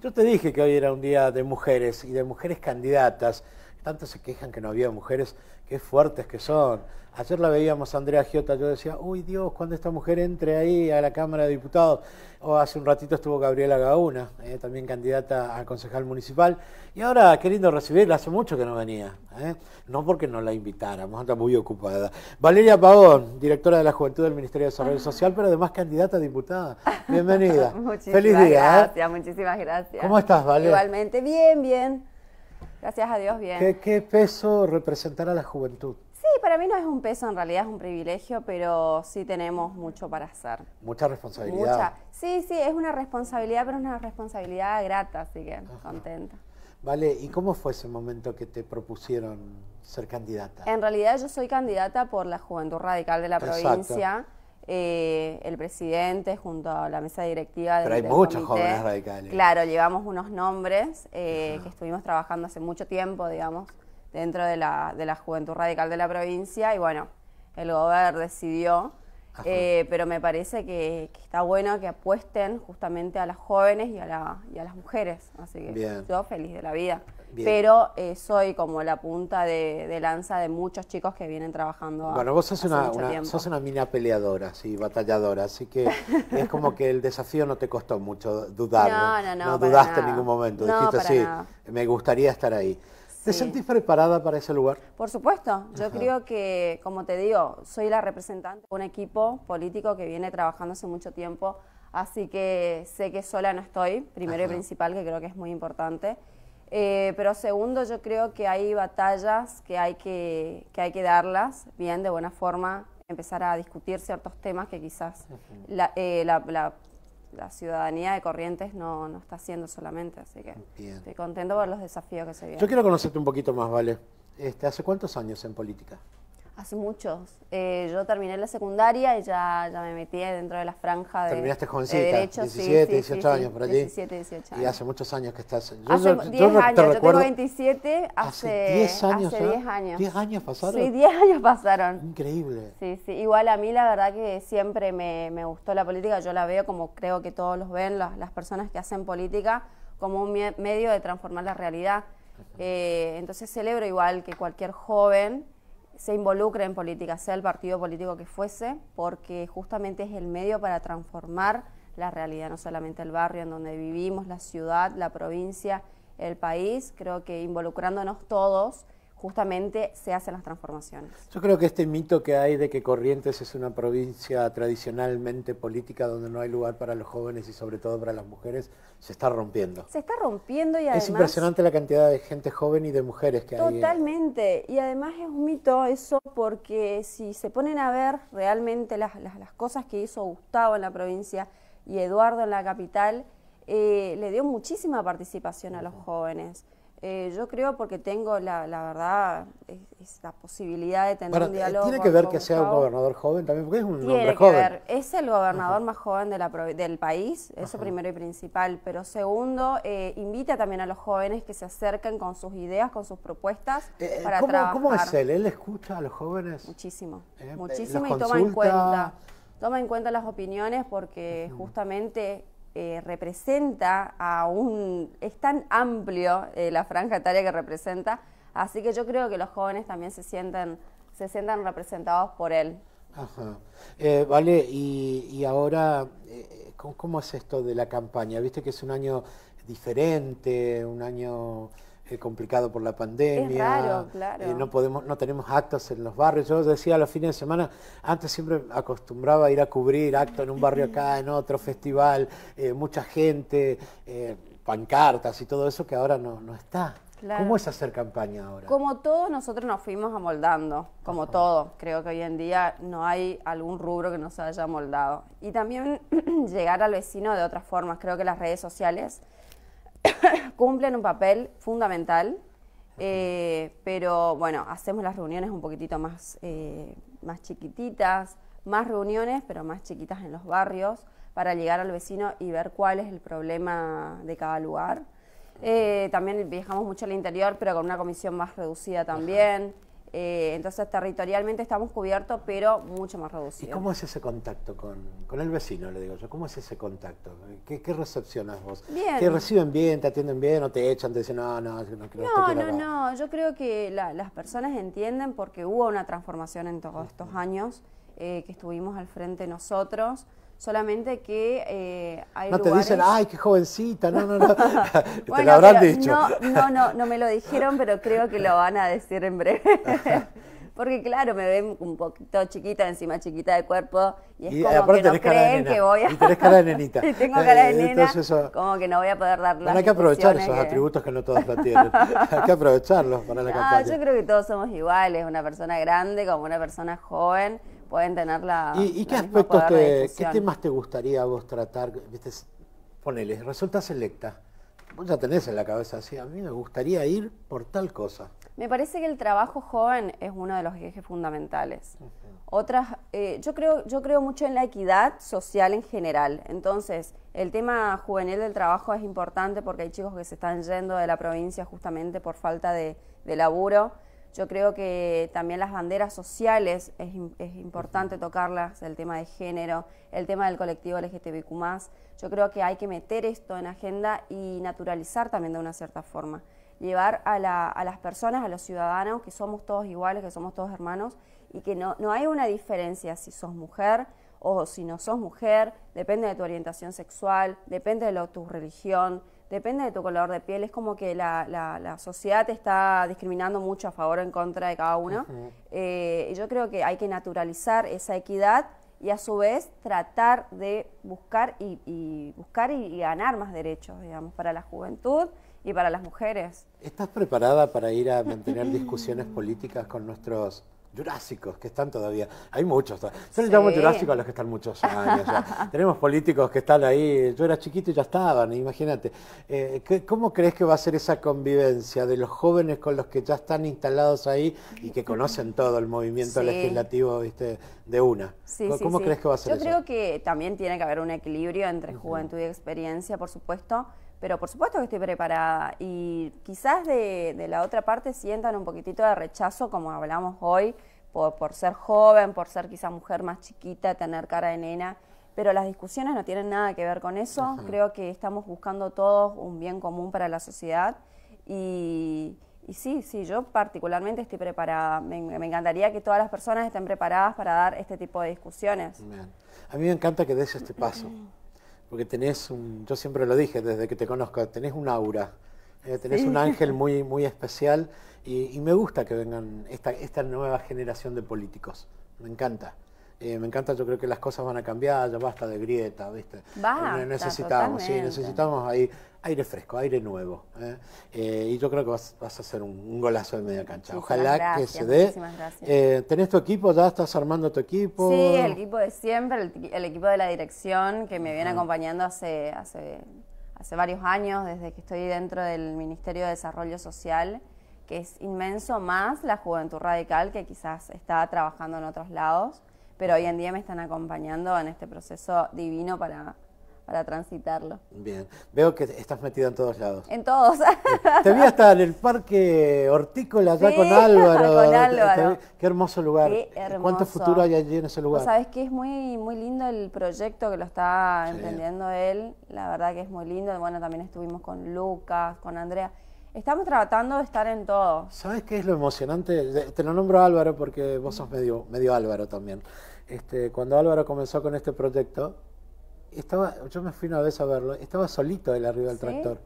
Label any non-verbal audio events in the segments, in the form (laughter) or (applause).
Yo te dije que hoy era un día de mujeres y de mujeres candidatas tanto se quejan que no había mujeres, qué fuertes que son. Ayer la veíamos a Andrea Giota, yo decía, uy Dios, cuando esta mujer entre ahí a la Cámara de Diputados. O hace un ratito estuvo Gabriela Gauna, eh, también candidata a concejal municipal, y ahora queriendo recibirla, hace mucho que no venía, eh. no porque no la invitáramos, está muy ocupada. Valeria Pavón, directora de la Juventud del Ministerio de Desarrollo (laughs) Social, pero además candidata a diputada. Bienvenida. (laughs) muchísimas Feliz día. ¿eh? Gracias, muchísimas gracias. ¿Cómo estás, Valeria? Igualmente, bien, bien. Gracias a Dios, bien. ¿Qué, qué peso representará la juventud? Sí, para mí no es un peso, en realidad es un privilegio, pero sí tenemos mucho para hacer. Mucha responsabilidad. Mucha. Sí, sí, es una responsabilidad, pero una responsabilidad grata, así que contenta. Vale, ¿y cómo fue ese momento que te propusieron ser candidata? En realidad yo soy candidata por la Juventud Radical de la Exacto. provincia. Eh, el presidente junto a la mesa directiva de Pero hay muchos jóvenes radicales. Claro, llevamos unos nombres eh, que estuvimos trabajando hace mucho tiempo, digamos, dentro de la, de la Juventud Radical de la provincia y bueno, el gobierno decidió eh, pero me parece que, está bueno que apuesten justamente a las jóvenes y a, las mujeres. Así que yo feliz de la vida. Pero eh, soy como la punta de, lanza de muchos chicos que vienen trabajando. bueno, vos sos una, mina peleadora, sí, batalladora, así que (laughs) es como que el desafío no te costó mucho dudar. No, no, dudaste en ningún momento. Dijiste, sí, me gustaría estar ahí. ¿Te sentís preparada para ese lugar? Por supuesto. Yo creo que, como te digo, soy la representante de un equipo político que viene trabajando hace mucho tiempo, así que sé que sola no estoy, primero y principal, que creo que es muy importante. Eh, pero segundo, yo creo que hay batallas que hay que, que hay que darlas bien, de buena forma, empezar a discutir ciertos temas que quizás la eh, la ciudadanía de Corrientes no, está haciendo solamente, así que estoy contento por los desafíos que se vienen. Yo quiero conocerte un poquito más, ¿vale? Este, ¿Hace cuántos años en política? Hace muchos. Eh, yo terminé la secundaria y ya, ya me metí dentro de la franja de. Terminaste jovencita, 17, 18 años por allí. 17, 18 años. Y hace muchos años que estás. Yo, hace 10 años, te yo tengo 27, hace, hace 10 años. Hace 10 ¿eh? años. 10 años pasaron. Sí, 10 años pasaron. Increíble. Sí, sí. Igual a mí la verdad que siempre me, me gustó la política. Yo la veo como creo que todos los ven, las, las personas que hacen política, como un medio de transformar la realidad. Eh, entonces celebro igual que cualquier joven se involucre en política, sea el partido político que fuese, porque justamente es el medio para transformar la realidad, no solamente el barrio en donde vivimos, la ciudad, la provincia, el país. Creo que involucrándonos todos justamente se hacen las transformaciones. Yo creo que este mito que hay de que Corrientes es una provincia tradicionalmente política donde no hay lugar para los jóvenes y sobre todo para las mujeres, se está rompiendo. Se está rompiendo y además... Es impresionante la cantidad de gente joven y de mujeres que hay. Totalmente, y además es un mito eso porque si se ponen a ver realmente las, cosas que hizo Gustavo en la provincia y Eduardo en la capital, eh, le dio muchísima participación a los jóvenes. Eh, yo creo porque tengo la, verdad, es, la posibilidad de tener un eh, diálogo. Tiene que ver que sea un gobernador joven también, porque es un tiene que joven. Ver. Es el gobernador más joven de del país, eso primero y principal. Pero segundo, eh, invita también a los jóvenes que se acerquen con sus ideas, con sus propuestas para trabajar. ¿Cómo es él? ¿Él escucha a los jóvenes? Muchísimo, muchísimo y toma en cuenta. Toma en cuenta las opiniones porque justamente eh, representa a un... es tan amplio eh, la franja etaria que representa, así que yo creo que los jóvenes también se sienten, se sientan representados por él. Ajá. Eh, vale, y, ahora, ¿cómo es esto de la campaña? Viste que es un año diferente, un año... Eh, complicado por la pandemia. Eh, claro. no, podemos, no tenemos actos en los barrios. Yo decía los fines de semana, antes siempre acostumbraba ir a cubrir actos en un barrio acá, en otro festival, eh, mucha gente, pancartas y todo eso que ahora no, está. ¿Cómo es hacer campaña ahora? Como todos nosotros nos fuimos amoldando, como todo. Creo que hoy en día no hay algún rubro que no se haya amoldado. Y también (clears throat) llegar al vecino de otras formas. Creo que las redes sociales (coughs) cumplen un papel fundamental, eh, pero bueno, hacemos las reuniones un poquitito más, eh, más chiquititas, más reuniones, pero más chiquitas en los barrios, para llegar al vecino y ver cuál es el problema de cada lugar. Eh, también viajamos mucho al interior, pero con una comisión más reducida también. Eh, entonces territorialmente estamos cubiertos, pero mucho más reducidos. ¿Y cómo es ese contacto con, con el vecino, le digo yo? ¿Cómo es ese contacto? ¿Qué, recepcionas vos? ¿Te reciben bien, te atienden bien o te echan, te dicen, no, no, no No, no, no, yo creo que las personas entienden porque hubo una transformación en todos estos años eh, que estuvimos al frente nosotros solamente que eh, hay No te dicen, ay, qué jovencita, no, no, no. (laughs) te bueno, lo habrán dicho. No, no, no, no me lo dijeron, pero creo que lo van a decir en breve. (laughs) Porque claro, me ven un poquito chiquita, encima chiquita de cuerpo, y es como que no creen que voy a... Y tenés cara de nenita. y (laughs) tengo cara de eh, nena, como que no voy a poder dar las Hay que aprovechar esos atributos que no todos la tienen. hay que aprovecharlos para la no, ah, campaña. Yo creo que todos somos iguales, una persona grande como una persona joven pueden tener la. ¿Y, qué aspectos, qué temas te gustaría vos tratar? Viste, ponele, resulta selecta. Vos ya tenés en la cabeza así, a mí me gustaría ir por tal cosa. Me parece que el trabajo joven es uno de los ejes fundamentales. Otras, eh, yo creo, yo creo mucho en la equidad social en general. Entonces, el tema juvenil del trabajo es importante porque hay chicos que se están yendo de la provincia justamente por falta de, de laburo. Yo creo que también las banderas sociales es, importante tocarlas, el tema de género, el tema del colectivo LGTBIQ. Yo creo que hay que meter esto en agenda y naturalizar también de una cierta forma. Llevar a, las personas, a los ciudadanos, que somos todos iguales, que somos todos hermanos y que no, hay una diferencia si sos mujer o si no sos mujer, depende de tu orientación sexual, depende de tu religión, depende de tu color de piel. Es como que la, sociedad te está discriminando mucho a favor o en contra de cada uno. Eh, yo creo que hay que naturalizar esa equidad y a su vez tratar de buscar y, buscar y, ganar más derechos, digamos, para la juventud y para las mujeres. ¿Estás preparada para ir a mantener discusiones políticas con nuestros Jurásicos, que están todavía. Hay muchos. Yo llamo jurásicos a los que están muchos (laughs) años. Tenemos políticos que están ahí. Yo era chiquito y ya estaban, imagínate. Eh, ¿Cómo crees que va a ser esa convivencia de los jóvenes con los que ya están instalados ahí y que conocen todo el movimiento legislativo ¿viste? de una? ¿Cómo crees que va a ser Yo creo que también tiene que haber un equilibrio entre juventud y experiencia, por supuesto pero por supuesto que estoy preparada y quizás de, la otra parte sientan un poquitito de rechazo, como hablamos hoy, por, ser joven, por ser quizá mujer más chiquita, tener cara de nena pero las discusiones no tienen nada que ver con eso. Creo que estamos buscando todos un bien común para la sociedad y, sí, sí, yo particularmente estoy preparada. Me, encantaría que todas las personas estén preparadas para dar este tipo de discusiones. A mí me encanta que des este paso. (clears throat) porque tenés un, yo siempre lo dije desde que te conozco, tenés un aura, eh, tenés un ángel muy, muy especial y, y, me gusta que vengan esta, esta nueva generación de políticos, me encanta. Eh, me encanta, yo creo que las cosas van a cambiar, ya basta de grieta, ¿viste? Eh, necesitamos, sí, necesitamos ahí aire fresco, aire nuevo. ¿eh? y yo creo que vas, a hacer un, golazo de media cancha. Ojalá que se dé. ¿Tenés tu equipo? ¿Ya estás armando tu equipo? Sí, el equipo de siempre, el, equipo de la dirección que me viene acompañando hace, hace, hace varios años, desde que estoy dentro del Ministerio de Desarrollo Social que es inmenso más la juventud radical que quizás está trabajando en otros lados pero hoy en día me están acompañando en este proceso divino para, para transitarlo. Bien, veo que estás metida en todos lados. En todos. Te vi hasta en el parque hortícola allá con Álvaro. (laughs) Con Álvaro. Qué hermoso lugar. Qué hermoso. ¿Cuánto futuro hay allí en ese lugar? Sabes que es muy, muy lindo el proyecto que lo está entendiendo emprendiendo él. La verdad que es muy lindo. Bueno, también estuvimos con Lucas, con Andrea. Estamos tratando de estar en todo. ¿Sabes qué es lo emocionante? Te lo nombro Álvaro porque vos sos medio, Álvaro también. Este, cuando Álvaro comenzó con este proyecto, estaba, yo me fui una vez a verlo, estaba solito él arriba del tractor.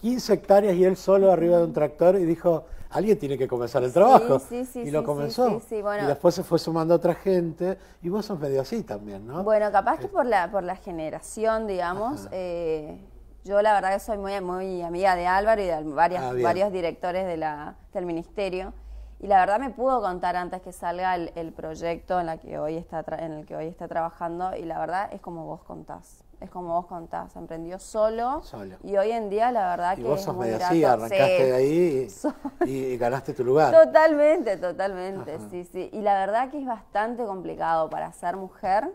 15 hectáreas y él solo arriba de un tractor y dijo, alguien tiene que comenzar el trabajo. y lo comenzó. Y después se fue sumando otra gente y vos sos medio así también, ¿no? Bueno, capaz que eh. por la, por la generación, digamos, eh, yo la verdad que soy muy, muy amiga de Álvaro y de varias, ah, varios directores de la, del ministerio. Y la verdad me pudo contar antes que salga el, proyecto en, la que hoy está en el que hoy está trabajando y la verdad es como vos contás. Es como vos contás, emprendió solo, solo. y hoy en día la verdad que vos sos es muy arrancaste de ahí (laughs) y, ganaste tu lugar. Totalmente, totalmente, sí, sí. Y la verdad que es bastante complicado para ser mujer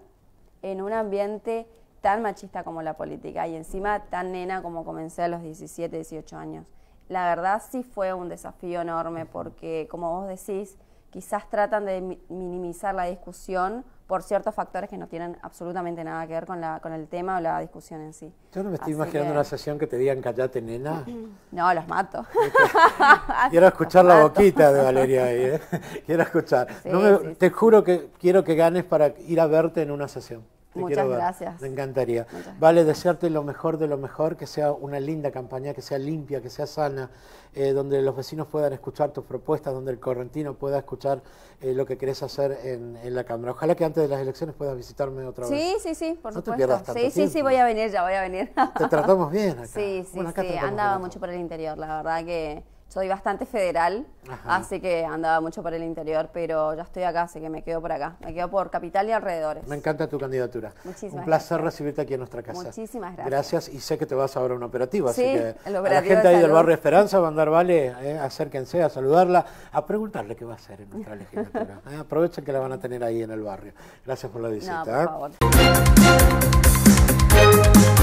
en un ambiente tan machista como la política y encima tan nena como comencé a los 17, 18 años. La verdad sí fue un desafío enorme porque, como vos decís, quizás tratan de minimizar la discusión por ciertos factores que no tienen absolutamente nada que ver con, la, con el tema o la discusión en sí. Yo no me estoy imaginando una sesión que te digan callate, nena. (clears throat) No, los mato. (laughs) quiero escuchar la boquita de Valeria ahí, ¿eh? (laughs) Quiero escuchar. no te juro que quiero que ganes para ir a verte en una sesión. Muchas gracias. Me encantaría. vale, desearte lo mejor de lo mejor, que sea una linda campaña, que sea limpia, que sea sana, eh, donde los vecinos puedan escuchar tus propuestas, donde el correntino pueda escuchar eh, lo que querés hacer en, la Cámara. Ojalá que antes de las elecciones puedas visitarme otra vez. Sí, sí, sí, por supuesto. sí, sí, sí, voy a venir, ya voy a venir. Te tratamos bien (laughs) acá. Sí, sí, sí. Andaba mucho por el interior, la verdad que soy bastante federal, así que andaba mucho por el interior, pero ya estoy acá, así que me quedo por acá. Me quedo por Capital y alrededores. Me encanta tu candidatura. Muchísimas gracias. Un placer recibirte aquí en nuestra casa. Muchísimas gracias. Gracias y sé que te vas ahora a una operativa, así que la gente ahí del barrio Esperanza, va a andar, Vale, eh, acérquense a saludarla, a preguntarle qué va a hacer en nuestra legislatura. (laughs) Eh, aprovechen que la van a tener ahí en el barrio. Gracias por la visita. No, por ¿eh? favor.